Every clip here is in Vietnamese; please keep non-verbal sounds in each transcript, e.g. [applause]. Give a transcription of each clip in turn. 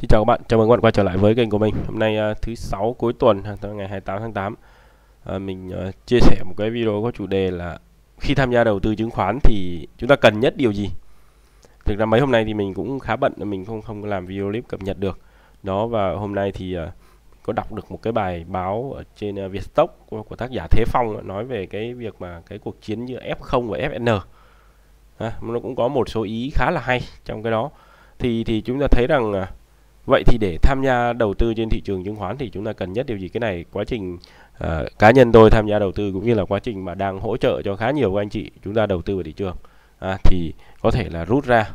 Xin chào các bạn, chào mừng các bạn quay trở lại với kênh của mình Hôm nay uh, thứ sáu cuối tuần ngày 28 tháng 8 uh, à, Mình uh, chia sẻ một cái video có chủ đề là Khi tham gia đầu tư chứng khoán thì chúng ta cần nhất điều gì Thực ra mấy hôm nay thì mình cũng khá bận Mình không không làm video clip cập nhật được Đó và hôm nay thì uh, có đọc được một cái bài báo ở trên uh, Vietstock của, của tác giả Thế Phong Nói về cái việc mà cái cuộc chiến giữa F0 và FN à, Nó cũng có một số ý khá là hay trong cái đó Thì thì chúng ta thấy rằng uh, Vậy thì để tham gia đầu tư trên thị trường chứng khoán thì chúng ta cần nhất điều gì? Cái này quá trình uh, cá nhân tôi tham gia đầu tư cũng như là quá trình mà đang hỗ trợ cho khá nhiều các anh chị chúng ta đầu tư vào thị trường à, thì có thể là rút ra.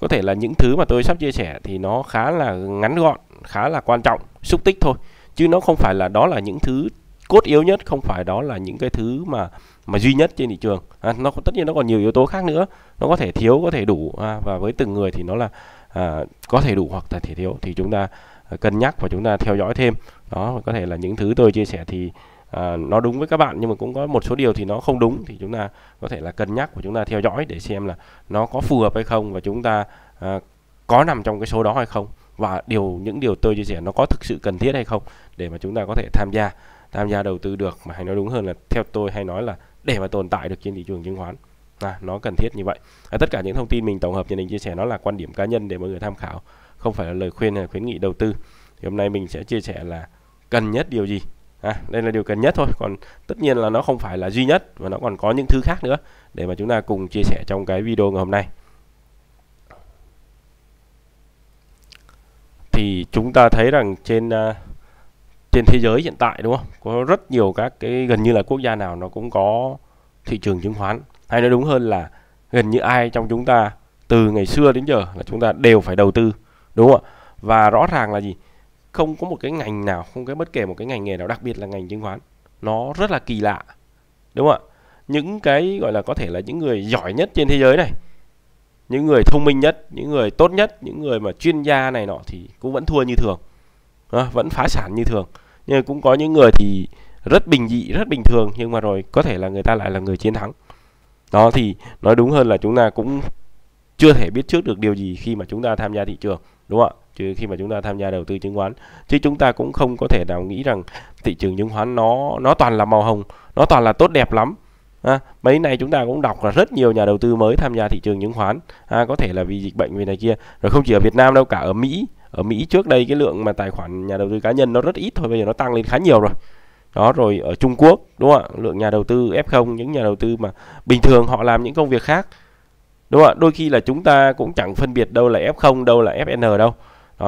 Có thể là những thứ mà tôi sắp chia sẻ thì nó khá là ngắn gọn, khá là quan trọng, xúc tích thôi. Chứ nó không phải là đó là những thứ cốt yếu nhất, không phải đó là những cái thứ mà mà duy nhất trên thị trường. À, nó tất nhiên nó còn nhiều yếu tố khác nữa. Nó có thể thiếu, có thể đủ à, và với từng người thì nó là à, có thể đủ hoặc là thể thiếu thì chúng ta à, cân nhắc và chúng ta theo dõi thêm đó có thể là những thứ tôi chia sẻ thì à, nó đúng với các bạn nhưng mà cũng có một số điều thì nó không đúng thì chúng ta có thể là cân nhắc và chúng ta theo dõi để xem là nó có phù hợp hay không và chúng ta à, có nằm trong cái số đó hay không và điều những điều tôi chia sẻ nó có thực sự cần thiết hay không để mà chúng ta có thể tham gia tham gia đầu tư được mà hay nói đúng hơn là theo tôi hay nói là để mà tồn tại được trên thị trường chứng khoán à, nó cần thiết như vậy à, tất cả những thông tin mình tổng hợp nhận mình chia sẻ nó là quan điểm cá nhân để mọi người tham khảo không phải là lời khuyên hay khuyến nghị đầu tư thì hôm nay mình sẽ chia sẻ là cần nhất điều gì à, đây là điều cần nhất thôi còn tất nhiên là nó không phải là duy nhất và nó còn có những thứ khác nữa để mà chúng ta cùng chia sẻ trong cái video ngày hôm nay thì chúng ta thấy rằng trên à, trên thế giới hiện tại đúng không có rất nhiều các cái gần như là quốc gia nào nó cũng có thị trường chứng khoán hay nói đúng hơn là gần như ai trong chúng ta từ ngày xưa đến giờ là chúng ta đều phải đầu tư đúng không ạ và rõ ràng là gì không có một cái ngành nào không có bất kể một cái ngành nghề nào đặc biệt là ngành chứng khoán nó rất là kỳ lạ đúng không ạ những cái gọi là có thể là những người giỏi nhất trên thế giới này những người thông minh nhất những người tốt nhất những người mà chuyên gia này nọ thì cũng vẫn thua như thường à, vẫn phá sản như thường nhưng cũng có những người thì rất bình dị rất bình thường nhưng mà rồi có thể là người ta lại là người chiến thắng đó thì nói đúng hơn là chúng ta cũng chưa thể biết trước được điều gì khi mà chúng ta tham gia thị trường đúng không ạ chứ khi mà chúng ta tham gia đầu tư chứng khoán chứ chúng ta cũng không có thể nào nghĩ rằng thị trường chứng khoán nó nó toàn là màu hồng nó toàn là tốt đẹp lắm À, mấy này chúng ta cũng đọc là rất nhiều nhà đầu tư mới tham gia thị trường chứng khoán à, có thể là vì dịch bệnh vì này kia rồi không chỉ ở Việt Nam đâu cả ở Mỹ ở Mỹ trước đây cái lượng mà tài khoản nhà đầu tư cá nhân nó rất ít thôi bây giờ nó tăng lên khá nhiều rồi đó rồi ở Trung Quốc đúng không ạ lượng nhà đầu tư F0 những nhà đầu tư mà bình thường họ làm những công việc khác đúng không ạ đôi khi là chúng ta cũng chẳng phân biệt đâu là F0 đâu là FN đâu đó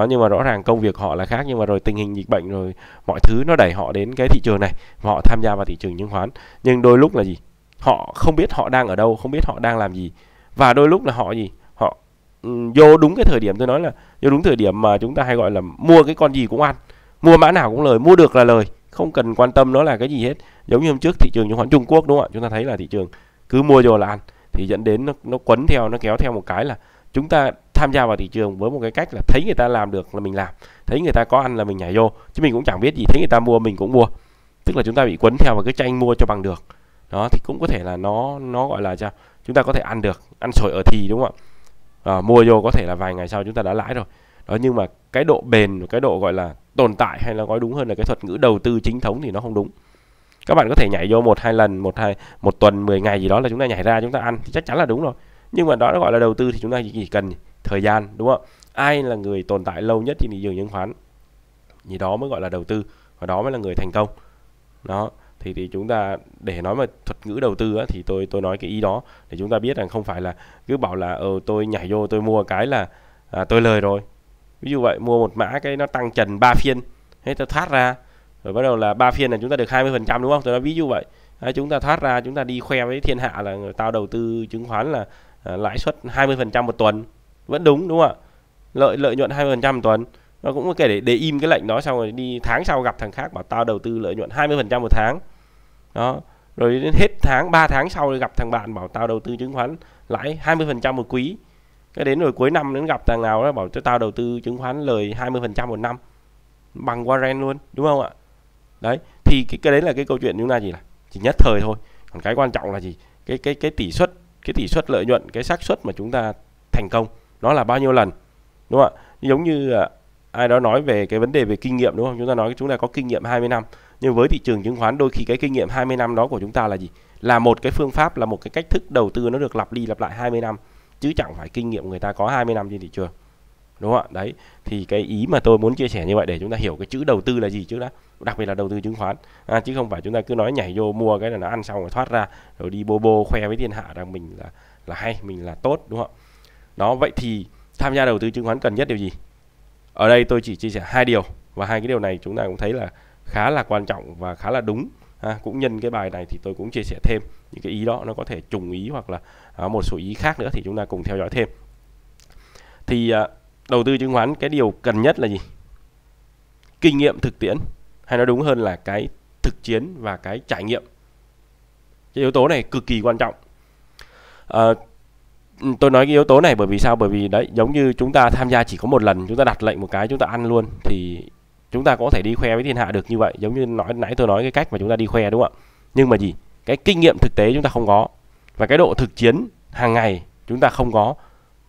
nhưng mà rõ ràng công việc họ là khác nhưng mà rồi tình hình dịch bệnh rồi mọi thứ nó đẩy họ đến cái thị trường này họ tham gia vào thị trường chứng khoán nhưng đôi lúc là gì họ không biết họ đang ở đâu không biết họ đang làm gì và đôi lúc là họ gì họ ừ, vô đúng cái thời điểm tôi nói là vô đúng thời điểm mà chúng ta hay gọi là mua cái con gì cũng ăn mua mã nào cũng lời mua được là lời không cần quan tâm nó là cái gì hết giống như hôm trước thị trường chứng khoán Trung Quốc đúng không ạ chúng ta thấy là thị trường cứ mua vô là ăn thì dẫn đến nó, nó quấn theo nó kéo theo một cái là chúng ta tham gia vào thị trường với một cái cách là thấy người ta làm được là mình làm thấy người ta có ăn là mình nhảy vô chứ mình cũng chẳng biết gì thấy người ta mua mình cũng mua tức là chúng ta bị quấn theo và cái tranh mua cho bằng được đó thì cũng có thể là nó nó gọi là cho chúng ta có thể ăn được ăn sổi ở thì đúng không ạ à, mua vô có thể là vài ngày sau chúng ta đã lãi rồi đó nhưng mà cái độ bền cái độ gọi là tồn tại hay là nói đúng hơn là cái thuật ngữ đầu tư chính thống thì nó không đúng các bạn có thể nhảy vô một hai lần một hai một tuần 10 ngày gì đó là chúng ta nhảy ra chúng ta ăn thì chắc chắn là đúng rồi nhưng mà đó nó gọi là đầu tư thì chúng ta chỉ cần thời gian đúng không ai là người tồn tại lâu nhất trên thị trường chứng khoán thì đó mới gọi là đầu tư và đó mới là người thành công đó thì thì chúng ta để nói mà thuật ngữ đầu tư á, thì tôi tôi nói cái ý đó để chúng ta biết rằng không phải là cứ bảo là ờ tôi nhảy vô tôi mua cái là à, tôi lời rồi ví dụ vậy mua một mã cái nó tăng trần 3 phiên hết ta thoát ra rồi bắt đầu là ba phiên là chúng ta được 20 phần trăm đúng không tôi nói ví dụ vậy à, chúng ta thoát ra chúng ta đi khoe với thiên hạ là tao đầu tư chứng khoán là à, lãi suất 20 phần trăm một tuần vẫn đúng đúng không ạ lợi lợi nhuận 20 phần trăm một tuần nó cũng có kể để để im cái lệnh đó xong rồi đi tháng sau gặp thằng khác bảo tao đầu tư lợi nhuận 20 phần trăm một tháng đó rồi đến hết tháng 3 tháng sau gặp thằng bạn bảo tao đầu tư chứng khoán lãi 20 phần trăm một quý cái đến rồi cuối năm đến gặp thằng nào đó bảo cho tao đầu tư chứng khoán lời 20% một năm bằng Warren luôn đúng không ạ đấy thì cái, cái đấy là cái câu chuyện chúng ta chỉ là chỉ nhất thời thôi còn cái quan trọng là gì cái cái cái tỷ suất cái tỷ suất lợi nhuận cái xác suất mà chúng ta thành công nó là bao nhiêu lần đúng không ạ giống như à, ai đó nói về cái vấn đề về kinh nghiệm đúng không chúng ta nói chúng ta có kinh nghiệm 20 năm nhưng với thị trường chứng khoán đôi khi cái kinh nghiệm 20 năm đó của chúng ta là gì là một cái phương pháp là một cái cách thức đầu tư nó được lặp đi lặp lại 20 năm chứ chẳng phải kinh nghiệm người ta có 20 năm trên thị trường đúng không ạ đấy thì cái ý mà tôi muốn chia sẻ như vậy để chúng ta hiểu cái chữ đầu tư là gì trước đã đặc biệt là đầu tư chứng khoán à, chứ không phải chúng ta cứ nói nhảy vô mua cái là nó ăn xong rồi thoát ra rồi đi bô bô khoe với thiên hạ rằng mình là là hay mình là tốt đúng không đó vậy thì tham gia đầu tư chứng khoán cần nhất điều gì ở đây tôi chỉ chia sẻ hai điều và hai cái điều này chúng ta cũng thấy là khá là quan trọng và khá là đúng à, cũng nhân cái bài này thì tôi cũng chia sẻ thêm những cái ý đó nó có thể trùng ý hoặc là à, một số ý khác nữa thì chúng ta cùng theo dõi thêm thì à, đầu tư chứng khoán cái điều cần nhất là gì kinh nghiệm thực tiễn hay nói đúng hơn là cái thực chiến và cái trải nghiệm cái yếu tố này cực kỳ quan trọng à, tôi nói cái yếu tố này bởi vì sao bởi vì đấy giống như chúng ta tham gia chỉ có một lần chúng ta đặt lệnh một cái chúng ta ăn luôn thì chúng ta có thể đi khoe với thiên hạ được như vậy giống như nói nãy tôi nói cái cách mà chúng ta đi khoe đúng không ạ nhưng mà gì cái kinh nghiệm thực tế chúng ta không có và cái độ thực chiến hàng ngày chúng ta không có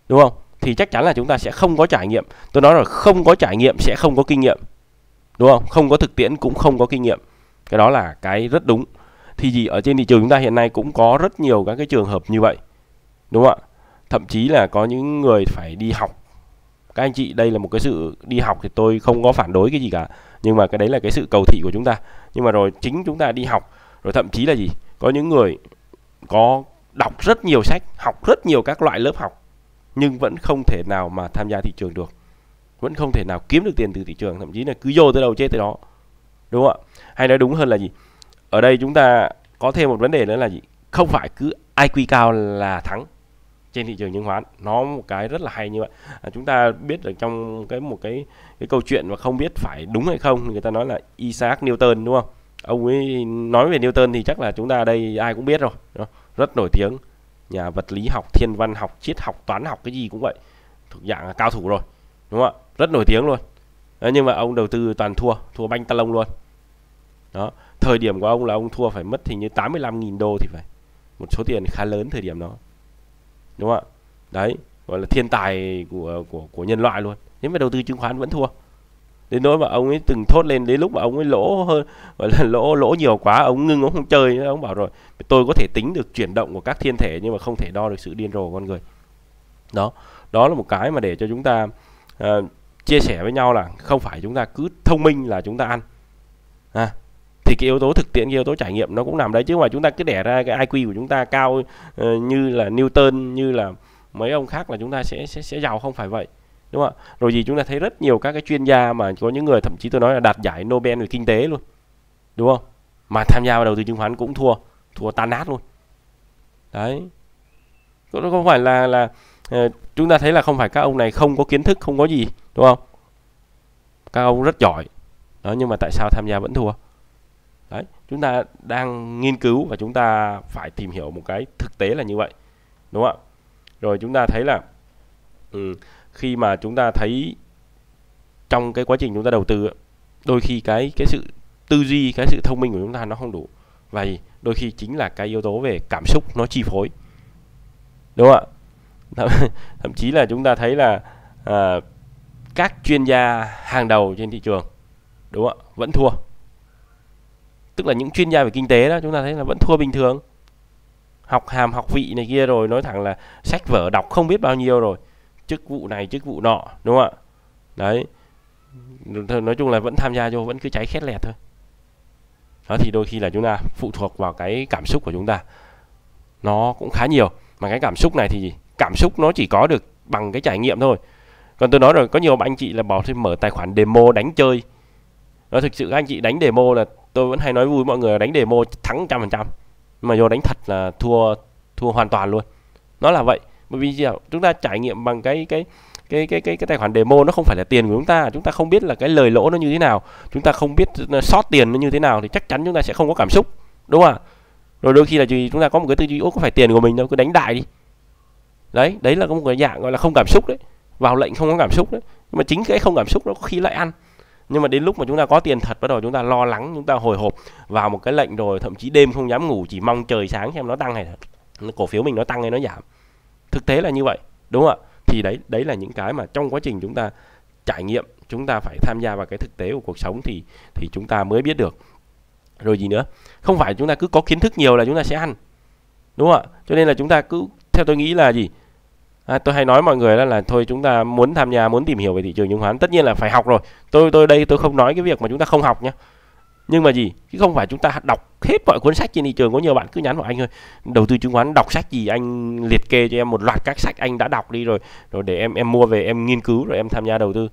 đúng không thì chắc chắn là chúng ta sẽ không có trải nghiệm tôi nói là không có trải nghiệm sẽ không có kinh nghiệm đúng không không có thực tiễn cũng không có kinh nghiệm cái đó là cái rất đúng thì gì ở trên thị trường chúng ta hiện nay cũng có rất nhiều các cái trường hợp như vậy đúng không ạ thậm chí là có những người phải đi học các anh chị đây là một cái sự đi học thì tôi không có phản đối cái gì cả nhưng mà cái đấy là cái sự cầu thị của chúng ta nhưng mà rồi chính chúng ta đi học rồi thậm chí là gì có những người có đọc rất nhiều sách học rất nhiều các loại lớp học nhưng vẫn không thể nào mà tham gia thị trường được vẫn không thể nào kiếm được tiền từ thị trường thậm chí là cứ vô tới đâu chết tới đó đúng không ạ hay nói đúng hơn là gì ở đây chúng ta có thêm một vấn đề nữa là gì không phải cứ IQ cao là thắng trên thị trường chứng khoán nó một cái rất là hay như vậy à, chúng ta biết được trong cái một cái cái câu chuyện mà không biết phải đúng hay không người ta nói là Isaac Newton đúng không ông ấy nói về Newton thì chắc là chúng ta đây ai cũng biết rồi rất nổi tiếng nhà vật lý học thiên văn học triết học toán học cái gì cũng vậy thuộc dạng là cao thủ rồi đúng không ạ rất nổi tiếng luôn đó, ờ, nhưng mà ông đầu tư toàn thua thua banh ta lông luôn đó thời điểm của ông là ông thua phải mất hình như 85.000 đô thì phải một số tiền khá lớn thời điểm đó đúng không ạ đấy gọi là thiên tài của của của nhân loại luôn thế mà đầu tư chứng khoán vẫn thua đến nỗi mà ông ấy từng thốt lên đến lúc mà ông ấy lỗ hơn gọi là lỗ lỗ nhiều quá ông ngưng ông không chơi ông bảo rồi tôi có thể tính được chuyển động của các thiên thể nhưng mà không thể đo được sự điên rồ của con người đó đó là một cái mà để cho chúng ta uh, chia sẻ với nhau là không phải chúng ta cứ thông minh là chúng ta ăn à, thì cái yếu tố thực tiễn cái yếu tố trải nghiệm nó cũng nằm đấy chứ mà chúng ta cứ đẻ ra cái IQ của chúng ta cao uh, như là Newton như là mấy ông khác là chúng ta sẽ sẽ sẽ giàu không phải vậy đúng không ạ rồi gì chúng ta thấy rất nhiều các cái chuyên gia mà có những người thậm chí tôi nói là đạt giải Nobel về kinh tế luôn đúng không mà tham gia vào đầu tư chứng khoán cũng thua thua tan nát luôn đấy nó không phải là là ờ, chúng ta thấy là không phải các ông này không có kiến thức không có gì đúng không các ông rất giỏi đó nhưng mà tại sao tham gia vẫn thua chúng ta đang nghiên cứu và chúng ta phải tìm hiểu một cái thực tế là như vậy đúng không ạ rồi chúng ta thấy là ừ, khi mà chúng ta thấy trong cái quá trình chúng ta đầu tư đôi khi cái cái sự tư duy cái sự thông minh của chúng ta nó không đủ và đôi khi chính là cái yếu tố về cảm xúc nó chi phối đúng không ạ thậm, [laughs] thậm chí là chúng ta thấy là à, các chuyên gia hàng đầu trên thị trường đúng không ạ vẫn thua tức là những chuyên gia về kinh tế đó chúng ta thấy là vẫn thua bình thường học hàm học vị này kia rồi nói thẳng là sách vở đọc không biết bao nhiêu rồi chức vụ này chức vụ nọ đúng không ạ đấy nói chung là vẫn tham gia vô vẫn cứ cháy khét lẹt thôi đó thì đôi khi là chúng ta phụ thuộc vào cái cảm xúc của chúng ta nó cũng khá nhiều mà cái cảm xúc này thì cảm xúc nó chỉ có được bằng cái trải nghiệm thôi còn tôi nói rồi có nhiều anh chị là bỏ thêm mở tài khoản demo đánh chơi nó thực sự các anh chị đánh demo là tôi vẫn hay nói vui mọi người đánh demo thắng trăm phần trăm mà vô đánh thật là thua thua hoàn toàn luôn nó là vậy bởi vì gì chúng ta trải nghiệm bằng cái cái cái cái cái cái tài khoản demo nó không phải là tiền của chúng ta chúng ta không biết là cái lời lỗ nó như thế nào chúng ta không biết ờ, sót tiền nó như thế nào thì chắc chắn chúng ta sẽ không có cảm xúc đúng không ạ rồi đôi khi là chúng ta có một cái tư duy ô có phải tiền của mình đâu cứ đánh đại đi đấy đấy là có một cái dạng gọi là không cảm xúc đấy vào lệnh không có cảm xúc đấy nhưng mà chính cái không cảm xúc nó có khi lại ăn nhưng mà đến lúc mà chúng ta có tiền thật bắt đầu chúng ta lo lắng chúng ta hồi hộp vào một cái lệnh rồi thậm chí đêm không dám ngủ chỉ mong trời sáng xem nó tăng hay là cổ phiếu mình nó tăng hay nó giảm thực tế là như vậy đúng không ạ thì đấy đấy là những cái mà trong quá trình chúng ta trải nghiệm chúng ta phải tham gia vào cái thực tế của cuộc sống thì thì chúng ta mới biết được rồi gì nữa không phải chúng ta cứ có kiến thức nhiều là chúng ta sẽ ăn đúng không ạ cho nên là chúng ta cứ theo tôi nghĩ là gì À, tôi hay nói mọi người đó là thôi chúng ta muốn tham gia muốn tìm hiểu về thị trường chứng khoán tất nhiên là phải học rồi tôi tôi đây tôi không nói cái việc mà chúng ta không học nhé nhưng mà gì chứ không phải chúng ta đọc hết mọi cuốn sách trên thị trường có nhiều bạn cứ nhắn vào anh ơi đầu tư chứng khoán đọc sách gì anh liệt kê cho em một loạt các sách anh đã đọc đi rồi rồi để em em mua về em nghiên cứu rồi em tham gia đầu tư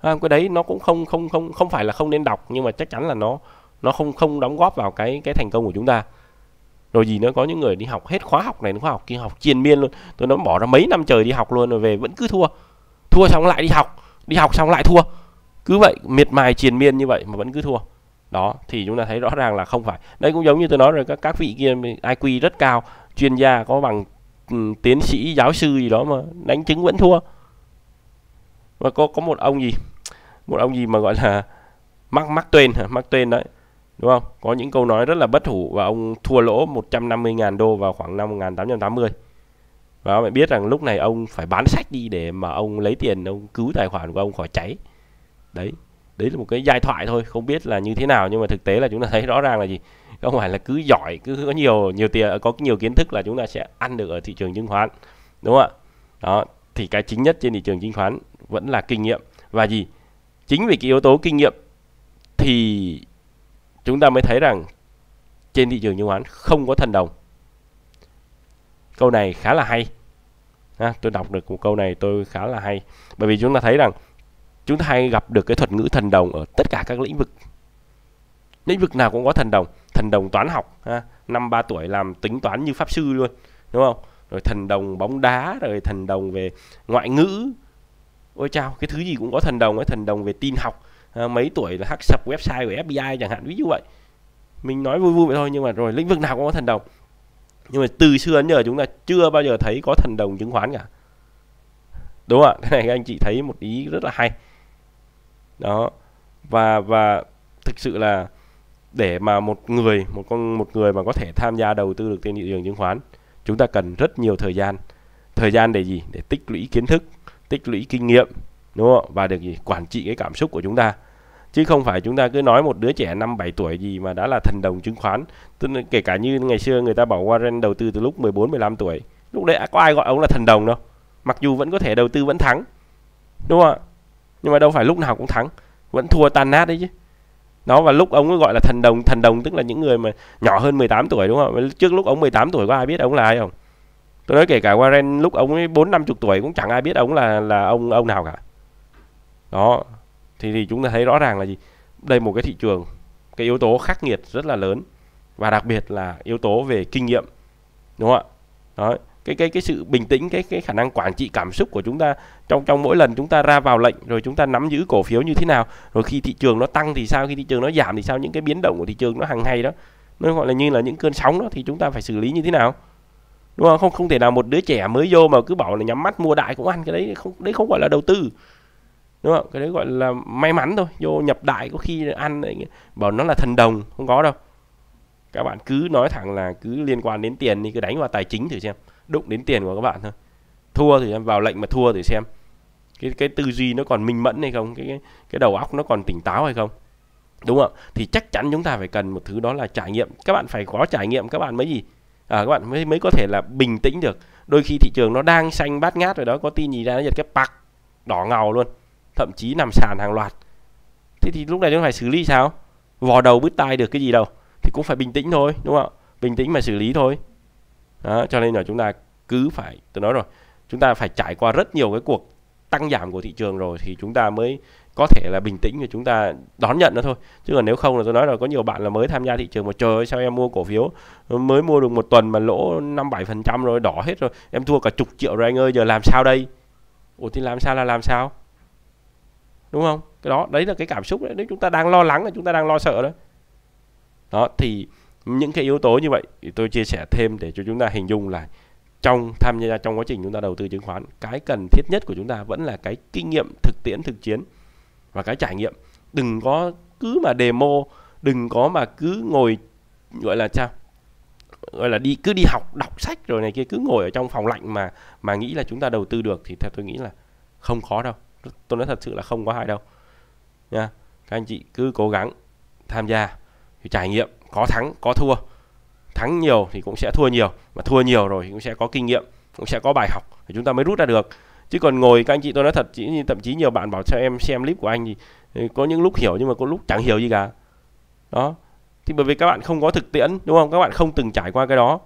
à, cái đấy nó cũng không không không không phải là không nên đọc nhưng mà chắc chắn là nó nó không không đóng góp vào cái cái thành công của chúng ta rồi gì nữa có những người đi học hết khóa học này đến khóa học kia học triền miên luôn tôi nó bỏ ra mấy năm trời đi học luôn rồi về vẫn cứ thua thua xong lại đi học đi học xong lại thua cứ vậy miệt mài triền miên như vậy mà vẫn cứ thua đó thì chúng ta thấy rõ ràng là không phải đây cũng giống như tôi nói rồi các các vị kia IQ rất cao chuyên gia có bằng ừ, tiến sĩ giáo sư gì đó mà đánh chứng vẫn thua và có có một ông gì một ông gì mà gọi là mắc mắc tuyên mắc tuyên đấy đúng không có những câu nói rất là bất hủ và ông thua lỗ 150.000 đô vào khoảng năm 1880 và ông biết rằng lúc này ông phải bán sách đi để mà ông lấy tiền ông cứu tài khoản của ông khỏi cháy đấy đấy là một cái giai thoại thôi không biết là như thế nào nhưng mà thực tế là chúng ta thấy rõ ràng là gì không phải là cứ giỏi cứ có nhiều nhiều tiền có nhiều kiến thức là chúng ta sẽ ăn được ở thị trường chứng khoán đúng không ạ đó thì cái chính nhất trên thị trường chứng khoán vẫn là kinh nghiệm và gì chính vì cái yếu tố kinh nghiệm thì chúng ta mới thấy rằng trên thị trường chứng khoán không có thần đồng câu này khá là hay ha, tôi đọc được một câu này tôi khá là hay bởi vì chúng ta thấy rằng chúng ta hay gặp được cái thuật ngữ thần đồng ở tất cả các lĩnh vực lĩnh vực nào cũng có thần đồng thần đồng toán học ha năm ba tuổi làm tính toán như pháp sư luôn đúng không rồi thần đồng bóng đá rồi thần đồng về ngoại ngữ ôi chao cái thứ gì cũng có thần đồng ấy thần đồng về tin học Ờ, mấy tuổi là hack sập website của FBI chẳng hạn ví dụ vậy mình nói vui vui vậy thôi nhưng mà rồi lĩnh vực nào cũng có thần đồng nhưng mà từ xưa đến giờ chúng ta chưa bao giờ thấy có thần đồng chứng khoán cả đúng không ạ cái này các anh chị thấy một ý rất là hay đó và và thực sự là để mà một người một con một người mà có thể tham gia đầu tư được trên thị trường chứng khoán chúng ta cần rất nhiều thời gian thời gian để gì để tích lũy kiến thức tích lũy kinh nghiệm đúng không và được gì quản trị cái cảm xúc của chúng ta chứ không phải chúng ta cứ nói một đứa trẻ năm 7 tuổi gì mà đã là thần đồng chứng khoán tức là kể cả như ngày xưa người ta bảo Warren đầu tư từ lúc 14 15 tuổi lúc đấy có ai gọi ông là thần đồng đâu mặc dù vẫn có thể đầu tư vẫn thắng đúng không ạ nhưng mà đâu phải lúc nào cũng thắng vẫn thua tan nát đấy chứ nó và lúc ông ấy gọi là thần đồng thần đồng tức là những người mà nhỏ hơn 18 tuổi đúng không trước lúc ông 18 tuổi có ai biết ông là ai không tôi nói kể cả Warren lúc ông ấy bốn năm chục tuổi cũng chẳng ai biết ông là là ông ông nào cả đó thì thì chúng ta thấy rõ ràng là gì đây một cái thị trường cái yếu tố khắc nghiệt rất là lớn và đặc biệt là yếu tố về kinh nghiệm đúng không ạ đó cái cái cái sự bình tĩnh cái cái khả năng quản trị cảm xúc của chúng ta trong trong mỗi lần chúng ta ra vào lệnh rồi chúng ta nắm giữ cổ phiếu như thế nào rồi khi thị trường nó tăng thì sao khi thị trường nó giảm thì sao những cái biến động của thị trường nó hàng ngày đó nó gọi là như là những cơn sóng đó thì chúng ta phải xử lý như thế nào đúng không không không thể nào một đứa trẻ mới vô mà cứ bảo là nhắm mắt mua đại cũng ăn cái đấy không đấy không gọi là đầu tư đúng không cái đấy gọi là may mắn thôi vô nhập đại có khi ăn bảo nó là thần đồng không có đâu các bạn cứ nói thẳng là cứ liên quan đến tiền thì cứ đánh vào tài chính thử xem đụng đến tiền của các bạn thôi thua thì em vào lệnh mà thua thử xem cái cái tư duy nó còn minh mẫn hay không cái cái đầu óc nó còn tỉnh táo hay không đúng không thì chắc chắn chúng ta phải cần một thứ đó là trải nghiệm các bạn phải có trải nghiệm các bạn mới gì à, các bạn mới mới có thể là bình tĩnh được đôi khi thị trường nó đang xanh bát ngát rồi đó có tin gì ra nó giật cái pặc đỏ ngầu luôn thậm chí nằm sàn hàng loạt thế thì lúc này nó phải xử lý sao vò đầu bứt tai được cái gì đâu thì cũng phải bình tĩnh thôi đúng không bình tĩnh mà xử lý thôi đó cho nên là chúng ta cứ phải tôi nói rồi chúng ta phải trải qua rất nhiều cái cuộc tăng giảm của thị trường rồi thì chúng ta mới có thể là bình tĩnh và chúng ta đón nhận nó thôi chứ còn nếu không là tôi nói là có nhiều bạn là mới tham gia thị trường mà trời ơi sao em mua cổ phiếu mới mua được một tuần mà lỗ năm bảy phần trăm rồi đỏ hết rồi em thua cả chục triệu rồi anh ơi giờ làm sao đây ủa thì làm sao là làm sao đúng không cái đó đấy là cái cảm xúc đấy nếu chúng ta đang lo lắng là chúng ta đang lo sợ đó đó thì những cái yếu tố như vậy thì tôi chia sẻ thêm để cho chúng ta hình dung là trong tham gia trong quá trình chúng ta đầu tư chứng khoán cái cần thiết nhất của chúng ta vẫn là cái kinh nghiệm thực tiễn thực chiến và cái trải nghiệm đừng có cứ mà demo đừng có mà cứ ngồi gọi là sao gọi là đi cứ đi học đọc sách rồi này kia cứ ngồi ở trong phòng lạnh mà mà nghĩ là chúng ta đầu tư được thì theo tôi nghĩ là không khó đâu tôi nói thật sự là không có hại đâu nha các anh chị cứ cố gắng tham gia thì trải nghiệm có thắng có thua thắng nhiều thì cũng sẽ thua nhiều mà thua nhiều rồi thì cũng sẽ có kinh nghiệm cũng sẽ có bài học thì chúng ta mới rút ra được chứ còn ngồi các anh chị tôi nói thật chỉ thậm chí nhiều bạn bảo cho em xem clip của anh thì, thì có những lúc hiểu nhưng mà có lúc chẳng hiểu gì cả đó thì bởi vì các bạn không có thực tiễn đúng không các bạn không từng trải qua cái đó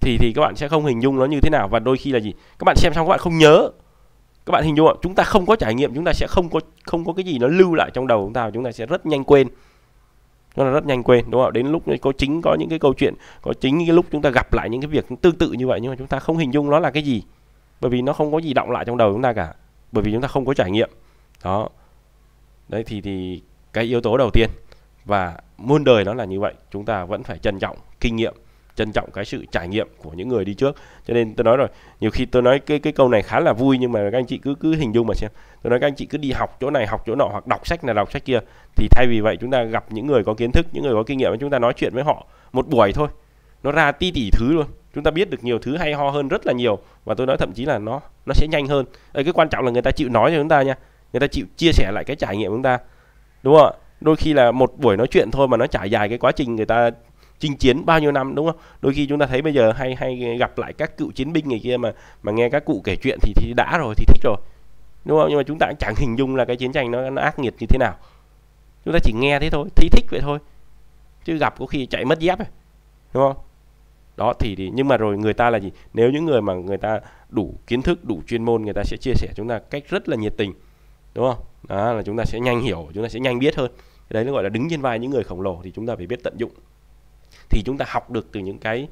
thì thì các bạn sẽ không hình dung nó như thế nào và đôi khi là gì các bạn xem xong các bạn không nhớ các bạn hình dung ạ chúng ta không có trải nghiệm chúng ta sẽ không có không có cái gì nó lưu lại trong đầu chúng ta chúng ta sẽ rất nhanh quên nó là rất nhanh quên đúng không đến lúc có chính có những cái câu chuyện có chính cái lúc chúng ta gặp lại những cái việc tương tự như vậy nhưng mà chúng ta không hình dung nó là cái gì bởi vì nó không có gì động lại trong đầu chúng ta cả bởi vì chúng ta không có trải nghiệm đó đấy thì thì cái yếu tố đầu tiên và muôn đời nó là như vậy chúng ta vẫn phải trân trọng kinh nghiệm trân trọng cái sự trải nghiệm của những người đi trước cho nên tôi nói rồi nhiều khi tôi nói cái cái câu này khá là vui nhưng mà các anh chị cứ cứ hình dung mà xem tôi nói các anh chị cứ đi học chỗ này học chỗ nọ hoặc đọc sách này đọc sách kia thì thay vì vậy chúng ta gặp những người có kiến thức những người có kinh nghiệm chúng ta nói chuyện với họ một buổi thôi nó ra ti tỷ thứ luôn chúng ta biết được nhiều thứ hay ho hơn rất là nhiều và tôi nói thậm chí là nó nó sẽ nhanh hơn Đấy, cái quan trọng là người ta chịu nói cho chúng ta nha người ta chịu chia sẻ lại cái trải nghiệm của chúng ta đúng không ạ đôi khi là một buổi nói chuyện thôi mà nó trải dài cái quá trình người ta chinh chiến bao nhiêu năm đúng không đôi khi chúng ta thấy bây giờ hay hay gặp lại các cựu chiến binh này kia mà mà nghe các cụ kể chuyện thì thì đã rồi thì thích rồi đúng không nhưng mà chúng ta cũng chẳng hình dung là cái chiến tranh nó, nó ác nghiệt như thế nào chúng ta chỉ nghe thế thôi thấy thích vậy thôi chứ gặp có khi chạy mất dép đúng không đó thì, thì nhưng mà rồi người ta là gì nếu những người mà người ta đủ kiến thức đủ chuyên môn người ta sẽ chia sẻ chúng ta cách rất là nhiệt tình đúng không đó là chúng ta sẽ nhanh hiểu chúng ta sẽ nhanh biết hơn cái đấy nó gọi là đứng trên vai những người khổng lồ thì chúng ta phải biết tận dụng thì chúng ta học được từ những cái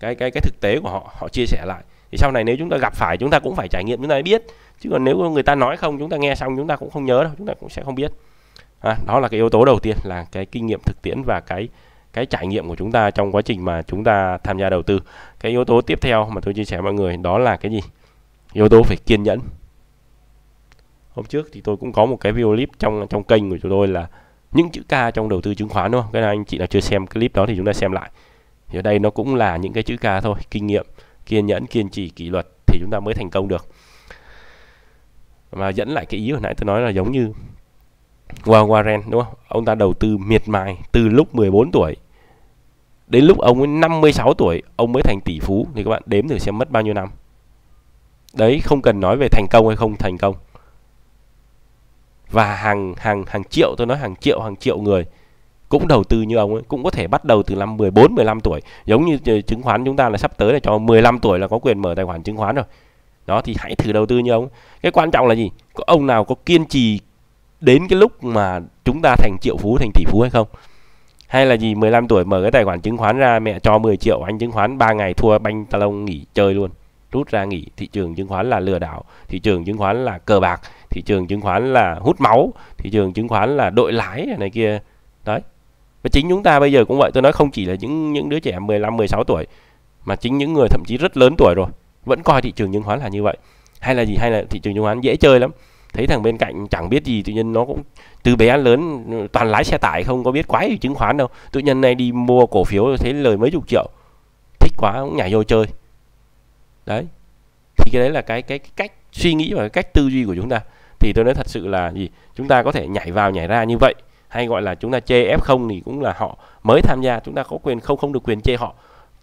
cái cái cái thực tế của họ họ chia sẻ lại thì sau này nếu chúng ta gặp phải chúng ta cũng phải trải nghiệm chúng ta biết chứ còn nếu người ta nói không chúng ta nghe xong chúng ta cũng không nhớ đâu chúng ta cũng sẽ không biết à, đó là cái yếu tố đầu tiên là cái kinh nghiệm thực tiễn và cái cái trải nghiệm của chúng ta trong quá trình mà chúng ta tham gia đầu tư cái yếu tố tiếp theo mà tôi chia sẻ mọi người đó là cái gì yếu tố phải kiên nhẫn hôm trước thì tôi cũng có một cái video clip trong trong kênh của chúng tôi là những chữ K trong đầu tư chứng khoán đúng không? Cái này anh chị nào chưa xem clip đó thì chúng ta xem lại. Thì ở đây nó cũng là những cái chữ K thôi, kinh nghiệm, kiên nhẫn, kiên trì, kỷ luật thì chúng ta mới thành công được. và dẫn lại cái ý hồi nãy tôi nói là giống như Warren đúng không? Ông ta đầu tư miệt mài từ lúc 14 tuổi đến lúc ông ấy 56 tuổi ông mới thành tỷ phú thì các bạn đếm thử xem mất bao nhiêu năm đấy không cần nói về thành công hay không thành công và hàng hàng hàng triệu tôi nói hàng triệu hàng triệu người cũng đầu tư như ông ấy cũng có thể bắt đầu từ năm 14 15 tuổi giống như chứng khoán chúng ta là sắp tới là cho 15 tuổi là có quyền mở tài khoản chứng khoán rồi đó thì hãy thử đầu tư như ông cái quan trọng là gì có ông nào có kiên trì đến cái lúc mà chúng ta thành triệu phú thành tỷ phú hay không hay là gì 15 tuổi mở cái tài khoản chứng khoán ra mẹ cho 10 triệu anh chứng khoán 3 ngày thua banh talon nghỉ chơi luôn rút ra nghỉ thị trường chứng khoán là lừa đảo thị trường chứng khoán là cờ bạc thị trường chứng khoán là hút máu thị trường chứng khoán là đội lái này kia đấy và chính chúng ta bây giờ cũng vậy tôi nói không chỉ là những những đứa trẻ 15 16 tuổi mà chính những người thậm chí rất lớn tuổi rồi vẫn coi thị trường chứng khoán là như vậy hay là gì hay là thị trường chứng khoán dễ chơi lắm thấy thằng bên cạnh chẳng biết gì tự nhiên nó cũng từ bé lớn toàn lái xe tải không có biết quái gì chứng khoán đâu tự nhiên này đi mua cổ phiếu thấy lời mấy chục triệu thích quá cũng nhảy vô chơi đấy thì cái đấy là cái cái, cái cách suy nghĩ và cái cách tư duy của chúng ta thì tôi nói thật sự là gì chúng ta có thể nhảy vào nhảy ra như vậy hay gọi là chúng ta chê F0 thì cũng là họ mới tham gia chúng ta có quyền không không được quyền chê họ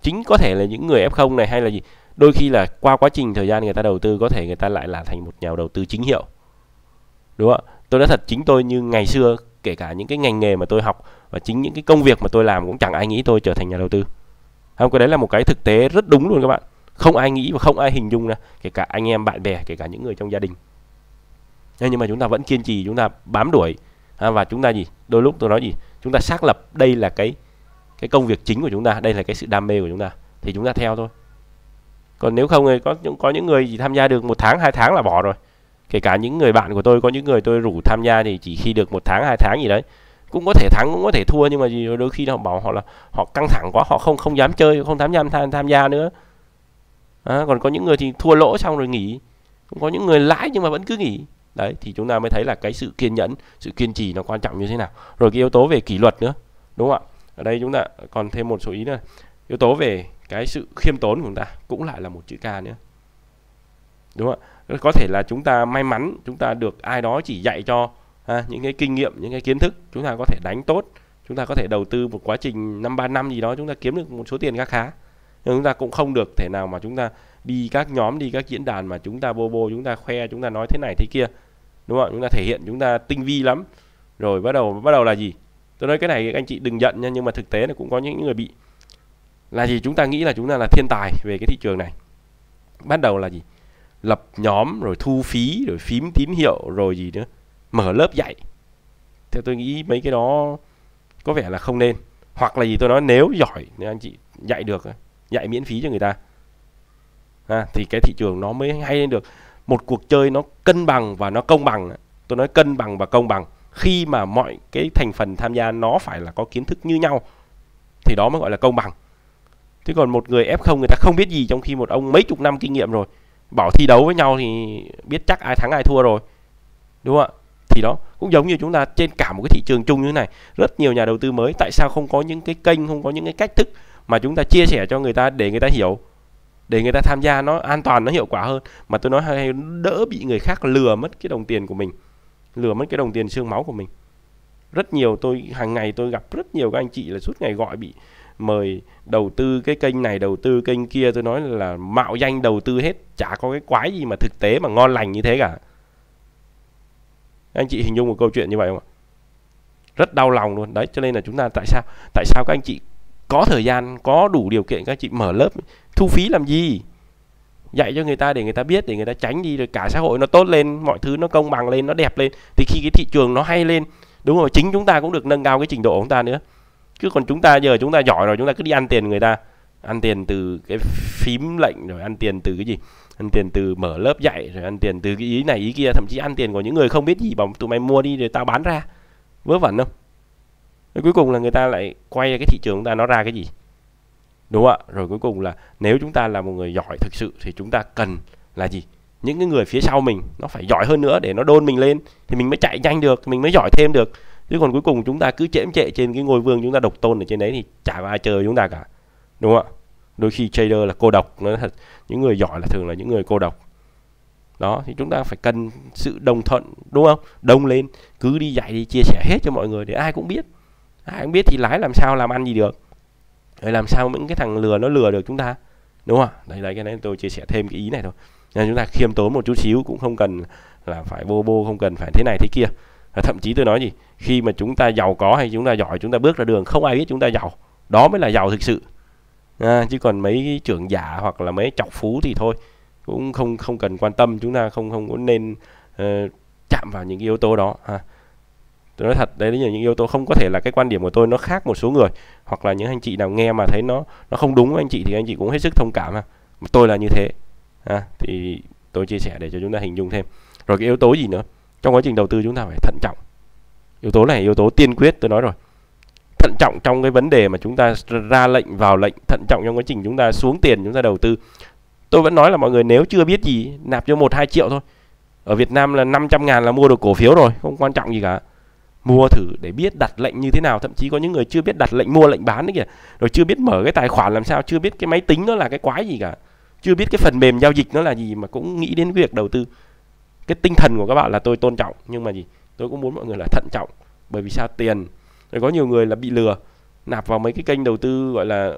chính có thể là những người F0 này hay là gì đôi khi là qua quá trình thời gian người ta đầu tư có thể người ta lại là thành một nhà đầu tư chính hiệu đúng không ạ tôi nói thật chính tôi như ngày xưa kể cả những cái ngành nghề mà tôi học và chính những cái công việc mà tôi làm cũng chẳng ai nghĩ tôi trở thành nhà đầu tư không cái đấy là một cái thực tế rất đúng luôn các bạn không ai nghĩ và không ai hình dung ra kể cả anh em bạn bè kể cả những người trong gia đình nhưng mà chúng ta vẫn kiên trì chúng ta bám đuổi ha, à, và chúng ta gì đôi lúc tôi nói gì chúng ta xác lập đây là cái cái công việc chính của chúng ta đây là cái sự đam mê của chúng ta thì chúng ta theo thôi còn nếu không có những có những người chỉ tham gia được một tháng hai tháng là bỏ rồi kể cả những người bạn của tôi có những người tôi rủ tham gia thì chỉ khi được một tháng hai tháng gì đấy cũng có thể thắng cũng có thể thua nhưng mà đôi khi họ bảo họ là họ căng thẳng quá họ không không dám chơi không dám tham tham, tham gia nữa à, còn có những người thì thua lỗ xong rồi nghỉ cũng có những người lãi nhưng mà vẫn cứ nghỉ đấy thì chúng ta mới thấy là cái sự kiên nhẫn sự kiên trì nó quan trọng như thế nào rồi cái yếu tố về kỷ luật nữa đúng không ạ ở đây chúng ta còn thêm một số ý nữa yếu tố về cái sự khiêm tốn của chúng ta cũng lại là một chữ K nữa đúng không ạ có thể là chúng ta may mắn chúng ta được ai đó chỉ dạy cho à, những cái kinh nghiệm những cái kiến thức chúng ta có thể đánh tốt chúng ta có thể đầu tư một quá trình năm ba năm gì đó chúng ta kiếm được một số tiền khá khá nhưng chúng ta cũng không được thể nào mà chúng ta đi các nhóm đi các diễn đàn mà chúng ta bô bô chúng ta khoe chúng ta nói thế này thế kia đúng không chúng ta thể hiện chúng ta tinh vi lắm rồi bắt đầu bắt đầu là gì tôi nói cái này anh chị đừng giận nha nhưng mà thực tế là cũng có những người bị là gì chúng ta nghĩ là chúng ta là thiên tài về cái thị trường này bắt đầu là gì lập nhóm rồi thu phí rồi phím tín hiệu rồi gì nữa mở lớp dạy theo tôi nghĩ mấy cái đó có vẻ là không nên hoặc là gì tôi nói nếu giỏi thì anh chị dạy được dạy miễn phí cho người ta à, thì cái thị trường nó mới hay lên được một cuộc chơi nó cân bằng và nó công bằng tôi nói cân bằng và công bằng khi mà mọi cái thành phần tham gia nó phải là có kiến thức như nhau thì đó mới gọi là công bằng thế còn một người f không người ta không biết gì trong khi một ông mấy chục năm kinh nghiệm rồi bảo thi đấu với nhau thì biết chắc ai thắng ai thua rồi đúng không ạ thì đó cũng giống như chúng ta trên cả một cái thị trường chung như thế này rất nhiều nhà đầu tư mới tại sao không có những cái kênh không có những cái cách thức mà chúng ta chia sẻ cho người ta để người ta hiểu để người ta tham gia nó an toàn nó hiệu quả hơn mà tôi nói hay đỡ bị người khác lừa mất cái đồng tiền của mình lừa mất cái đồng tiền xương máu của mình rất nhiều tôi hàng ngày tôi gặp rất nhiều các anh chị là suốt ngày gọi bị mời đầu tư cái kênh này đầu tư kênh kia tôi nói là mạo danh đầu tư hết chả có cái quái gì mà thực tế mà ngon lành như thế cả anh chị hình dung một câu chuyện như vậy không ạ rất đau lòng luôn đấy cho nên là chúng ta tại sao tại sao các anh chị có thời gian có đủ điều kiện các anh chị mở lớp thu phí làm gì dạy cho người ta để người ta biết để người ta tránh đi rồi cả xã hội nó tốt lên mọi thứ nó công bằng lên nó đẹp lên thì khi cái thị trường nó hay lên đúng rồi chính chúng ta cũng được nâng cao cái trình độ của chúng ta nữa chứ còn chúng ta giờ chúng ta giỏi rồi chúng ta cứ đi ăn tiền người ta ăn tiền từ cái phím lệnh rồi ăn tiền từ cái gì ăn tiền từ mở lớp dạy rồi ăn tiền từ cái ý này ý kia thậm chí ăn tiền của những người không biết gì bảo tụi mày mua đi rồi tao bán ra vớ vẩn không cuối cùng là người ta lại quay cái thị trường chúng ta nó ra cái gì đúng không ạ rồi cuối cùng là nếu chúng ta là một người giỏi thực sự thì chúng ta cần là gì những cái người phía sau mình nó phải giỏi hơn nữa để nó đôn mình lên thì mình mới chạy nhanh được mình mới giỏi thêm được chứ còn cuối cùng chúng ta cứ chễm chệ trên cái ngôi vương chúng ta độc tôn ở trên đấy thì chả có ai chờ chúng ta cả đúng không ạ đôi khi trader là cô độc nó thật những người giỏi là thường là những người cô độc đó thì chúng ta phải cần sự đồng thuận đúng không đông lên cứ đi dạy đi chia sẻ hết cho mọi người để ai cũng biết ai cũng biết thì lái làm sao làm ăn gì được để làm sao những cái thằng lừa nó lừa được chúng ta đúng không ạ đấy đấy cái này tôi chia sẻ thêm cái ý này thôi nên chúng ta khiêm tốn một chút xíu cũng không cần là phải vô bô không cần phải thế này thế kia và thậm chí tôi nói gì khi mà chúng ta giàu có hay chúng ta giỏi chúng ta bước ra đường không ai biết chúng ta giàu đó mới là giàu thực sự à, chứ còn mấy trưởng giả hoặc là mấy chọc phú thì thôi cũng không không cần quan tâm chúng ta không không có nên uh, chạm vào những cái yếu tố đó ha tôi nói thật đấy là những yếu tố không có thể là cái quan điểm của tôi nó khác một số người hoặc là những anh chị nào nghe mà thấy nó nó không đúng với anh chị thì anh chị cũng hết sức thông cảm mà tôi là như thế à, thì tôi chia sẻ để cho chúng ta hình dung thêm rồi cái yếu tố gì nữa trong quá trình đầu tư chúng ta phải thận trọng yếu tố này yếu tố tiên quyết tôi nói rồi thận trọng trong cái vấn đề mà chúng ta ra lệnh vào lệnh thận trọng trong quá trình chúng ta xuống tiền chúng ta đầu tư tôi vẫn nói là mọi người nếu chưa biết gì nạp cho một hai triệu thôi ở Việt Nam là 500 ngàn là mua được cổ phiếu rồi không quan trọng gì cả mua thử để biết đặt lệnh như thế nào thậm chí có những người chưa biết đặt lệnh mua lệnh bán đấy kìa rồi chưa biết mở cái tài khoản làm sao chưa biết cái máy tính nó là cái quái gì cả chưa biết cái phần mềm giao dịch nó là gì mà cũng nghĩ đến việc đầu tư cái tinh thần của các bạn là tôi tôn trọng nhưng mà gì tôi cũng muốn mọi người là thận trọng bởi vì sao tiền rồi có nhiều người là bị lừa nạp vào mấy cái kênh đầu tư gọi là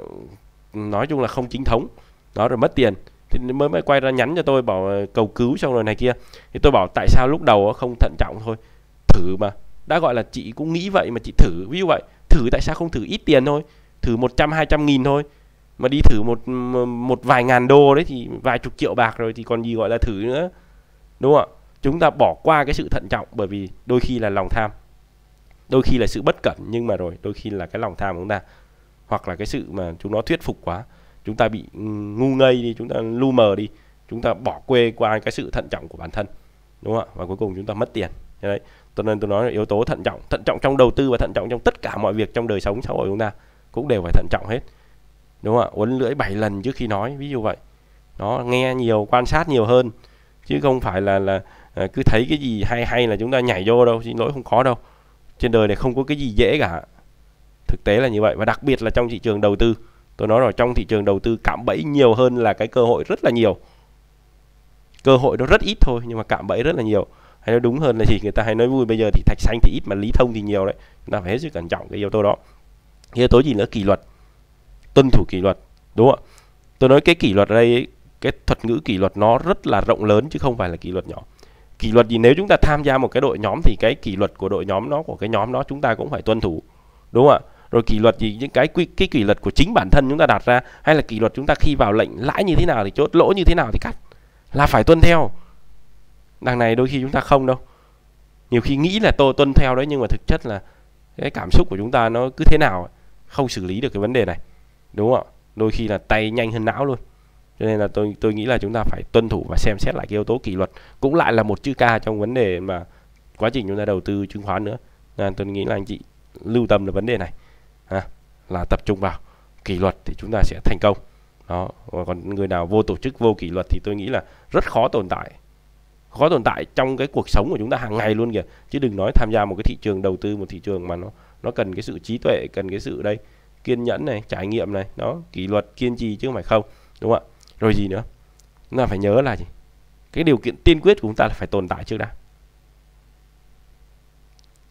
nói chung là không chính thống đó rồi mất tiền thì mới mới quay ra nhắn cho tôi bảo ờ, cầu cứu xong rồi này kia thì tôi bảo tại sao lúc đầu không thận trọng thôi thử mà đã gọi là chị cũng nghĩ vậy mà chị thử ví dụ vậy thử tại sao không thử ít tiền thôi thử 100 200 nghìn thôi mà đi thử một một vài ngàn đô đấy thì vài chục triệu bạc rồi thì còn gì gọi là thử nữa đúng không ạ chúng ta bỏ qua cái sự thận trọng bởi vì đôi khi là lòng tham đôi khi là sự bất cẩn nhưng mà rồi đôi khi là cái lòng tham của chúng ta hoặc là cái sự mà chúng nó thuyết phục quá chúng ta bị ừ, ngu ngây đi chúng ta lu mờ đi chúng ta bỏ quê qua cái sự thận trọng của bản thân đúng không ạ và cuối cùng chúng ta mất tiền đấy cho nên tôi nói là yếu tố thận trọng thận trọng trong đầu tư và thận trọng trong tất cả mọi việc trong đời sống xã hội chúng ta cũng đều phải thận trọng hết đúng không ạ uốn lưỡi 7 lần trước khi nói ví dụ vậy nó nghe nhiều quan sát nhiều hơn chứ không phải là là à, cứ thấy cái gì hay hay là chúng ta nhảy vô đâu xin lỗi không khó đâu trên đời này không có cái gì dễ cả thực tế là như vậy và đặc biệt là trong thị trường đầu tư tôi nói rồi trong thị trường đầu tư cạm bẫy nhiều hơn là cái cơ hội rất là nhiều cơ hội nó rất ít thôi nhưng mà cạm bẫy rất là nhiều hay nói đúng hơn là gì người ta hay nói vui bây giờ thì thạch xanh thì ít mà lý thông thì nhiều đấy chúng ta phải hết sức cẩn trọng cái yếu tố đó yếu tố gì nữa kỷ luật tuân thủ kỷ luật đúng không ạ tôi nói cái kỷ luật ở đây cái thuật ngữ kỷ luật nó rất là rộng lớn chứ không phải là kỷ luật nhỏ kỷ luật gì nếu chúng ta tham gia một cái đội nhóm thì cái kỷ luật của đội nhóm nó của cái nhóm đó chúng ta cũng phải tuân thủ đúng không ạ rồi kỷ luật gì những cái quy cái kỷ luật của chính bản thân chúng ta đặt ra hay là kỷ luật chúng ta khi vào lệnh lãi như thế nào thì chốt lỗ như thế nào thì cắt là phải tuân theo đằng này đôi khi chúng ta không đâu nhiều khi nghĩ là tôi tuân theo đấy nhưng mà thực chất là cái cảm xúc của chúng ta nó cứ thế nào không xử lý được cái vấn đề này đúng không ạ đôi khi là tay nhanh hơn não luôn cho nên là tôi tôi nghĩ là chúng ta phải tuân thủ và xem xét lại cái yếu tố kỷ luật cũng lại là một chữ k trong vấn đề mà quá trình chúng ta đầu tư chứng khoán nữa nên tôi nghĩ là anh chị lưu tâm là vấn đề này à, là tập trung vào kỷ luật thì chúng ta sẽ thành công đó còn người nào vô tổ chức vô kỷ luật thì tôi nghĩ là rất khó tồn tại khó tồn tại trong cái cuộc sống của chúng ta hàng ngày luôn kìa chứ đừng nói tham gia một cái thị trường đầu tư một thị trường mà nó nó cần cái sự trí tuệ cần cái sự đây kiên nhẫn này trải nghiệm này nó kỷ luật kiên trì chứ không phải không đúng không ạ rồi gì nữa chúng ta phải nhớ là gì cái điều kiện tiên quyết của chúng ta là phải tồn tại trước đã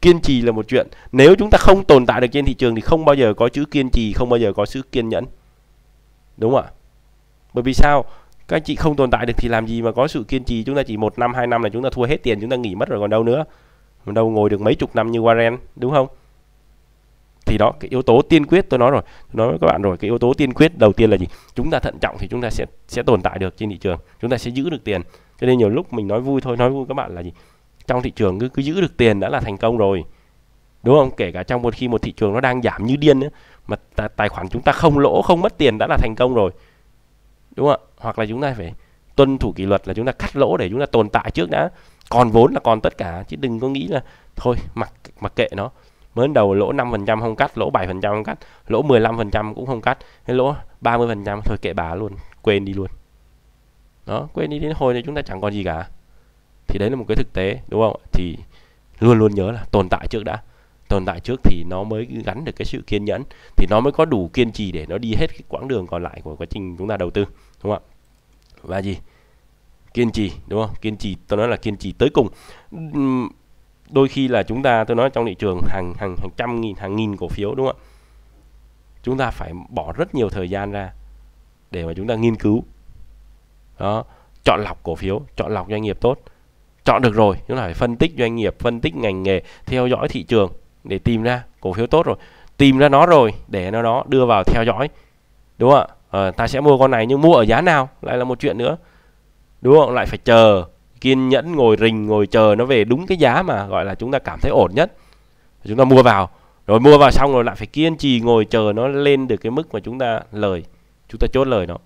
kiên trì là một chuyện nếu chúng ta không tồn tại được trên thị trường thì không bao giờ có chữ kiên trì không bao giờ có sự kiên nhẫn đúng không ạ bởi vì sao các anh chị không tồn tại được thì làm gì mà có sự kiên trì chúng ta chỉ một năm hai năm là chúng ta thua hết tiền chúng ta nghỉ mất rồi còn đâu nữa còn đâu ngồi được mấy chục năm như Warren đúng không thì đó cái yếu tố tiên quyết tôi nói rồi tôi nói với các bạn rồi cái yếu tố tiên quyết đầu tiên là gì chúng ta thận trọng thì chúng ta sẽ sẽ tồn tại được trên thị trường chúng ta sẽ giữ được tiền cho nên nhiều lúc mình nói vui thôi nói vui các bạn là gì trong thị trường cứ cứ giữ được tiền đã là thành công rồi đúng không kể cả trong một khi một thị trường nó đang giảm như điên ấy, mà tài khoản chúng ta không lỗ không mất tiền đã là thành công rồi đúng không ạ hoặc là chúng ta phải tuân thủ kỷ luật là chúng ta cắt lỗ để chúng ta tồn tại trước đã còn vốn là còn tất cả chứ đừng có nghĩ là thôi mặc mặc kệ nó mới đầu lỗ 5% không cắt lỗ 7% không cắt lỗ 15% cũng không cắt hay lỗ 30% thôi kệ bà luôn quên đi luôn đó quên đi đến hồi này chúng ta chẳng còn gì cả thì đấy là một cái thực tế đúng không thì luôn luôn nhớ là tồn tại trước đã tồn tại trước thì nó mới gắn được cái sự kiên nhẫn thì nó mới có đủ kiên trì để nó đi hết cái quãng đường còn lại của quá trình chúng ta đầu tư đúng không ạ và gì kiên trì đúng không kiên trì tôi nói là kiên trì tới cùng đôi khi là chúng ta tôi nói trong thị trường hàng hàng hàng trăm nghìn hàng nghìn cổ phiếu đúng không ạ chúng ta phải bỏ rất nhiều thời gian ra để mà chúng ta nghiên cứu đó chọn lọc cổ phiếu chọn lọc doanh nghiệp tốt chọn được rồi chúng ta phải phân tích doanh nghiệp phân tích ngành nghề theo dõi thị trường để tìm ra cổ phiếu tốt rồi tìm ra nó rồi để nó đó đưa vào theo dõi đúng không ạ à, ta sẽ mua con này nhưng mua ở giá nào lại là một chuyện nữa đúng không lại phải chờ kiên nhẫn ngồi rình ngồi chờ nó về đúng cái giá mà gọi là chúng ta cảm thấy ổn nhất chúng ta mua vào rồi mua vào xong rồi lại phải kiên trì ngồi chờ nó lên được cái mức mà chúng ta lời chúng ta chốt lời nó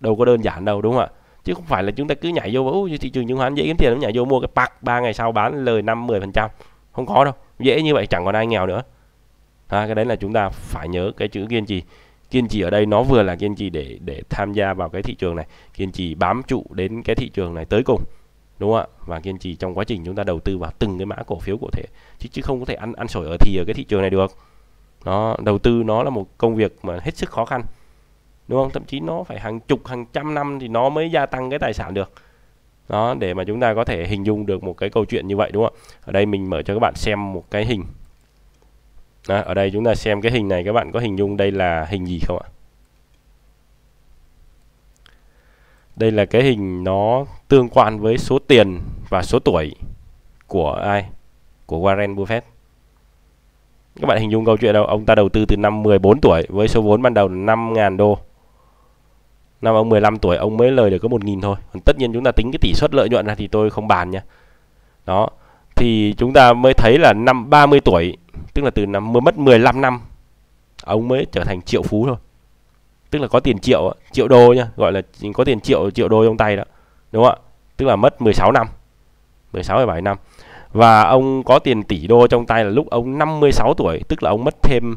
đâu có đơn giản đâu đúng không ạ chứ không phải là chúng ta cứ nhảy vô như thị trường chứng khoán dễ kiếm tiền nó nhảy vô mua cái pack ba ngày sau bán lời 5 10 phần trăm không có đâu dễ như vậy chẳng còn ai nghèo nữa à, cái đấy là chúng ta phải nhớ cái chữ kiên trì kiên trì ở đây nó vừa là kiên trì để để tham gia vào cái thị trường này kiên trì bám trụ đến cái thị trường này tới cùng đúng không ạ và kiên trì trong quá trình chúng ta đầu tư vào từng cái mã cổ phiếu cụ thể chứ chứ không có thể ăn ăn sổi ở thì ở cái thị trường này được nó đầu tư nó là một công việc mà hết sức khó khăn đúng không thậm chí nó phải hàng chục hàng trăm năm thì nó mới gia tăng cái tài sản được đó để mà chúng ta có thể hình dung được một cái câu chuyện như vậy đúng không ở đây mình mở cho các bạn xem một cái hình đó, ở đây chúng ta xem cái hình này các bạn có hình dung đây là hình gì không ạ? Đây là cái hình nó tương quan với số tiền và số tuổi của ai? Của Warren Buffett. Các bạn hình dung câu chuyện đâu? Ông ta đầu tư từ năm 14 tuổi với số vốn ban đầu là 5.000 đô. Năm ông 15 tuổi ông mới lời được có 1.000 thôi. Còn tất nhiên chúng ta tính cái tỷ suất lợi nhuận ra thì tôi không bàn nhé. Đó. Thì chúng ta mới thấy là năm 30 tuổi tức là từ năm mới mất 15 năm ông mới trở thành triệu phú thôi tức là có tiền triệu triệu đô nha gọi là có tiền triệu triệu đô trong tay đó đúng không ạ tức là mất 16 năm 16 17 năm và ông có tiền tỷ đô trong tay là lúc ông 56 tuổi tức là ông mất thêm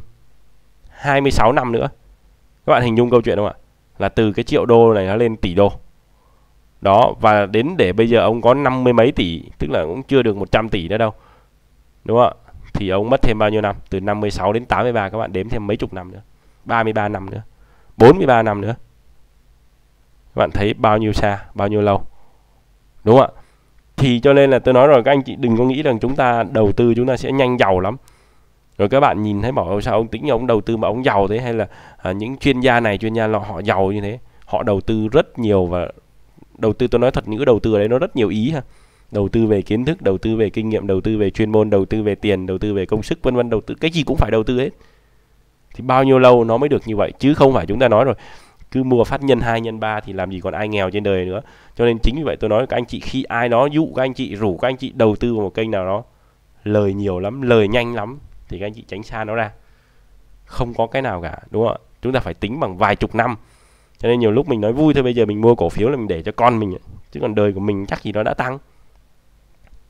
26 năm nữa các bạn hình dung câu chuyện không ạ là từ cái triệu đô này nó lên tỷ đô đó và đến để bây giờ ông có năm mươi mấy tỷ tức là cũng chưa được 100 tỷ nữa đâu đúng không ạ thì ông mất thêm bao nhiêu năm từ 56 đến 83 các bạn đếm thêm mấy chục năm nữa 33 năm nữa 43 năm nữa các bạn thấy bao nhiêu xa bao nhiêu lâu đúng không ạ thì cho nên là tôi nói rồi các anh chị đừng có nghĩ rằng chúng ta đầu tư chúng ta sẽ nhanh giàu lắm rồi các bạn nhìn thấy bảo sao ông tính ông đầu tư mà ông giàu thế hay là à, những chuyên gia này chuyên gia họ giàu như thế họ đầu tư rất nhiều và đầu tư tôi nói thật những cái đầu tư ở đấy nó rất nhiều ý ha đầu tư về kiến thức đầu tư về kinh nghiệm đầu tư về chuyên môn đầu tư về tiền đầu tư về công sức vân vân đầu tư cái gì cũng phải đầu tư hết thì bao nhiêu lâu nó mới được như vậy chứ không phải chúng ta nói rồi cứ mua phát nhân 2 nhân 3 thì làm gì còn ai nghèo trên đời nữa cho nên chính vì vậy tôi nói các anh chị khi ai đó dụ các anh chị rủ các anh chị đầu tư vào một kênh nào đó lời nhiều lắm lời nhanh lắm thì các anh chị tránh xa nó ra không có cái nào cả đúng không ạ chúng ta phải tính bằng vài chục năm cho nên nhiều lúc mình nói vui thôi bây giờ mình mua cổ phiếu là mình để cho con mình chứ còn đời của mình chắc gì nó đã tăng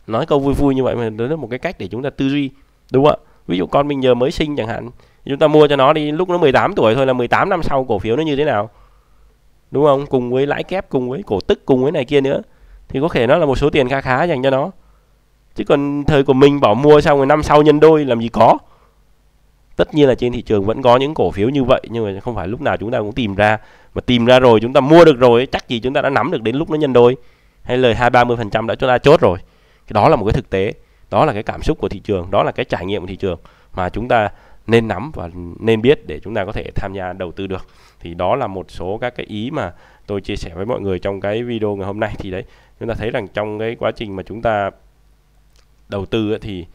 nói câu vui vui như vậy mà đó là một cái cách để chúng ta tư duy đúng không ạ ví dụ con mình giờ mới sinh chẳng hạn chúng ta mua cho nó đi lúc nó 18 tuổi thôi là 18 năm sau cổ phiếu nó như thế nào đúng không cùng với lãi kép cùng với cổ tức cùng với này kia nữa thì có thể nó là một số tiền khá khá dành cho nó chứ còn thời của mình bỏ mua xong rồi năm sau nhân đôi làm gì có tất nhiên là trên thị trường vẫn có những cổ phiếu như vậy nhưng mà không phải lúc nào chúng ta cũng tìm ra mà tìm ra rồi chúng ta mua được rồi chắc gì chúng ta đã nắm được đến lúc nó nhân đôi hay lời hai ba mươi phần trăm đã chúng ta chốt rồi đó là một cái thực tế đó là cái cảm xúc của thị trường đó là cái trải nghiệm của thị trường mà chúng ta nên nắm và nên biết để chúng ta có thể tham gia đầu tư được thì đó là một số các cái ý mà tôi chia sẻ với mọi người trong cái video ngày hôm nay thì đấy chúng ta thấy rằng trong cái quá trình mà chúng ta đầu tư thì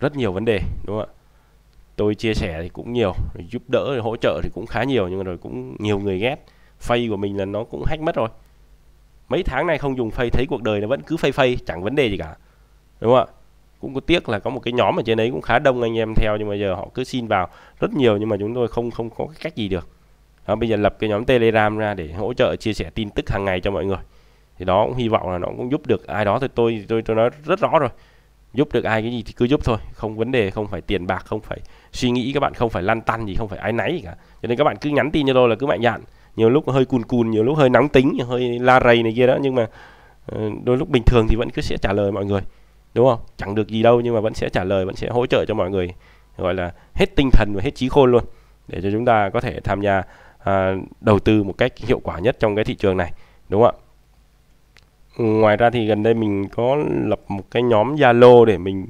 rất nhiều vấn đề đúng không ạ tôi chia sẻ thì cũng nhiều giúp đỡ hỗ trợ thì cũng khá nhiều nhưng rồi cũng nhiều người ghét phay của mình là nó cũng hack mất rồi mấy tháng nay không dùng phay thấy cuộc đời nó vẫn cứ phay phay chẳng vấn đề gì cả đúng không ạ cũng có tiếc là có một cái nhóm ở trên đấy cũng khá đông anh em theo nhưng mà giờ họ cứ xin vào rất nhiều nhưng mà chúng tôi không không có cách gì được đó, bây giờ lập cái nhóm telegram ra để hỗ trợ chia sẻ tin tức hàng ngày cho mọi người thì đó cũng hy vọng là nó cũng giúp được ai đó thì tôi tôi tôi nói rất rõ rồi giúp được ai cái gì thì cứ giúp thôi không vấn đề không phải tiền bạc không phải suy nghĩ các bạn không phải lăn tăn gì không phải ai nấy gì cả cho nên các bạn cứ nhắn tin cho tôi là cứ mạnh dạn nhiều lúc hơi cùn cùn nhiều lúc hơi nóng tính hơi la rầy này kia đó nhưng mà ờ, đôi lúc bình thường thì vẫn cứ sẽ trả lời mọi người đúng không chẳng được gì đâu nhưng mà vẫn sẽ trả lời vẫn sẽ hỗ trợ cho mọi người gọi là hết tinh thần và hết trí khôn luôn để cho chúng ta có thể tham gia à, đầu tư một cách hiệu quả nhất trong cái thị trường này đúng không ạ ừ, ngoài ra thì gần đây mình có lập một cái nhóm Zalo để mình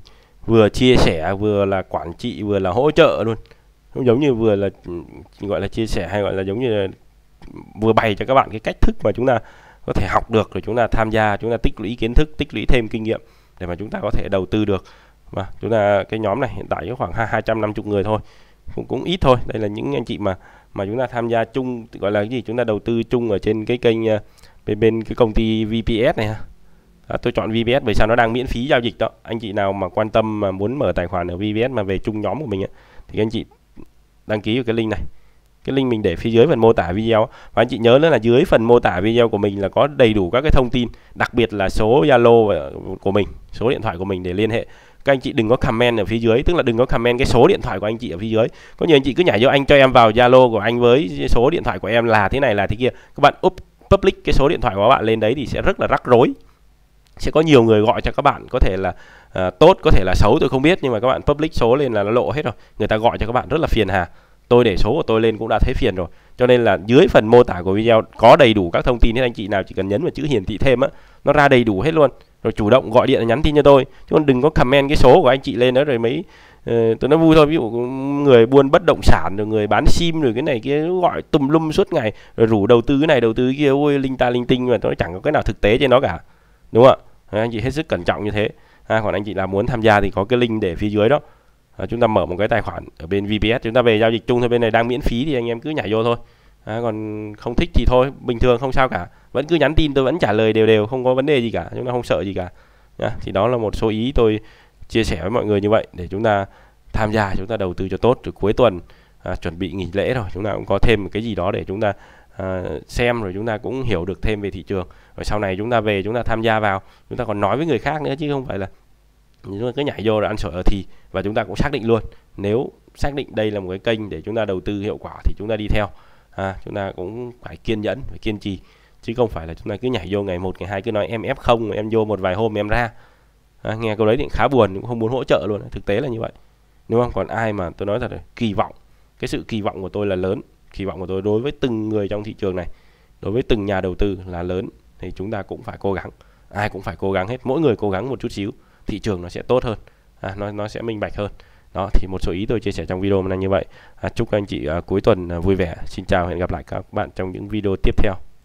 vừa chia sẻ vừa là quản trị vừa là hỗ trợ luôn giống như vừa là ừ, gọi là chia sẻ hay gọi là giống như là vừa bày cho các bạn cái cách thức mà chúng ta có thể học được rồi chúng ta tham gia chúng ta tích lũy kiến thức tích lũy thêm kinh nghiệm để mà chúng ta có thể đầu tư được và chúng ta cái nhóm này hiện tại có khoảng 250 người thôi cũng cũng ít thôi đây là những anh chị mà mà chúng ta tham gia chung gọi là cái gì chúng ta đầu tư chung ở trên cái kênh ờ, bên bên cái công ty VPS này à, tôi chọn VPS bởi sao nó đang miễn phí giao dịch đó anh chị nào mà quan tâm mà muốn mở tài khoản ở VPS mà về chung nhóm của mình ấy, thì anh chị đăng ký vào cái link này cái link mình để phía dưới phần mô tả video và anh chị nhớ là dưới phần mô tả video của mình là có đầy đủ các cái thông tin đặc biệt là số Zalo của mình số điện thoại của mình để liên hệ các anh chị đừng có comment ở phía dưới tức là đừng có comment cái số điện thoại của anh chị ở phía dưới có nhiều anh chị cứ nhảy vô anh cho em vào Zalo của anh với số điện thoại của em là thế này là thế kia các bạn up public cái số điện thoại của các bạn lên đấy thì sẽ rất là rắc rối sẽ có nhiều người gọi cho các bạn có thể là à, tốt có thể là xấu tôi không biết nhưng mà các bạn public số lên là nó lộ hết rồi người ta gọi cho các bạn rất là phiền hà tôi để số của tôi lên cũng đã thấy phiền rồi cho nên là dưới phần mô tả của video có đầy đủ các thông tin nên anh chị nào chỉ cần nhấn vào chữ hiển thị thêm á nó ra đầy đủ hết luôn rồi chủ động gọi điện nhắn tin cho tôi chứ còn đừng có comment cái số của anh chị lên đó rồi mấy uh, tôi nó vui thôi ví dụ người buôn bất động sản rồi người bán sim rồi cái này kia gọi tùm lum suốt ngày rồi rủ đầu tư cái này đầu tư cái kia ôi linh ta linh tinh mà nó chẳng có cái nào thực tế trên nó cả đúng không ạ anh chị hết sức cẩn trọng như thế à, còn anh chị là muốn tham gia thì có cái link để phía dưới đó à, chúng ta mở một cái tài khoản ở bên VPS chúng ta về giao dịch chung thôi bên này đang miễn phí thì anh em cứ nhảy vô thôi à, còn không thích thì thôi bình thường không sao cả vẫn cứ nhắn tin tôi vẫn trả lời đều đều không có vấn đề gì cả chúng ta không sợ gì cả à, thì đó là một số ý tôi chia sẻ với mọi người như vậy để chúng ta tham gia chúng ta đầu tư cho tốt từ cuối tuần à, chuẩn bị nghỉ lễ rồi chúng ta cũng có thêm một cái gì đó để chúng ta à, xem rồi chúng ta cũng hiểu được thêm về thị trường rồi sau này chúng ta về chúng ta tham gia vào chúng ta còn nói với người khác nữa chứ không phải là chúng ta cứ nhảy vô rồi ăn sỏi ở thì và chúng ta cũng xác định luôn nếu xác định đây là một cái kênh để chúng ta đầu tư hiệu quả thì chúng ta đi theo à, chúng ta cũng phải kiên nhẫn phải kiên trì chứ không phải là chúng ta cứ nhảy vô ngày một ngày hai cứ nói em f không em vô một vài hôm em ra à, nghe câu đấy thì khá buồn cũng không muốn hỗ trợ luôn thực tế là như vậy đúng không còn ai mà tôi nói thật là kỳ vọng cái sự kỳ vọng của tôi là lớn kỳ vọng của tôi đối với từng người trong thị trường này đối với từng nhà đầu tư là lớn thì chúng ta cũng phải cố gắng ai cũng phải cố gắng hết mỗi người cố gắng một chút xíu thị trường nó sẽ tốt hơn à, nó nó sẽ minh bạch hơn đó thì một số ý tôi chia sẻ trong video hôm nay như vậy à, chúc các anh chị à, cuối tuần à, vui vẻ xin chào hẹn gặp lại các bạn trong những video tiếp theo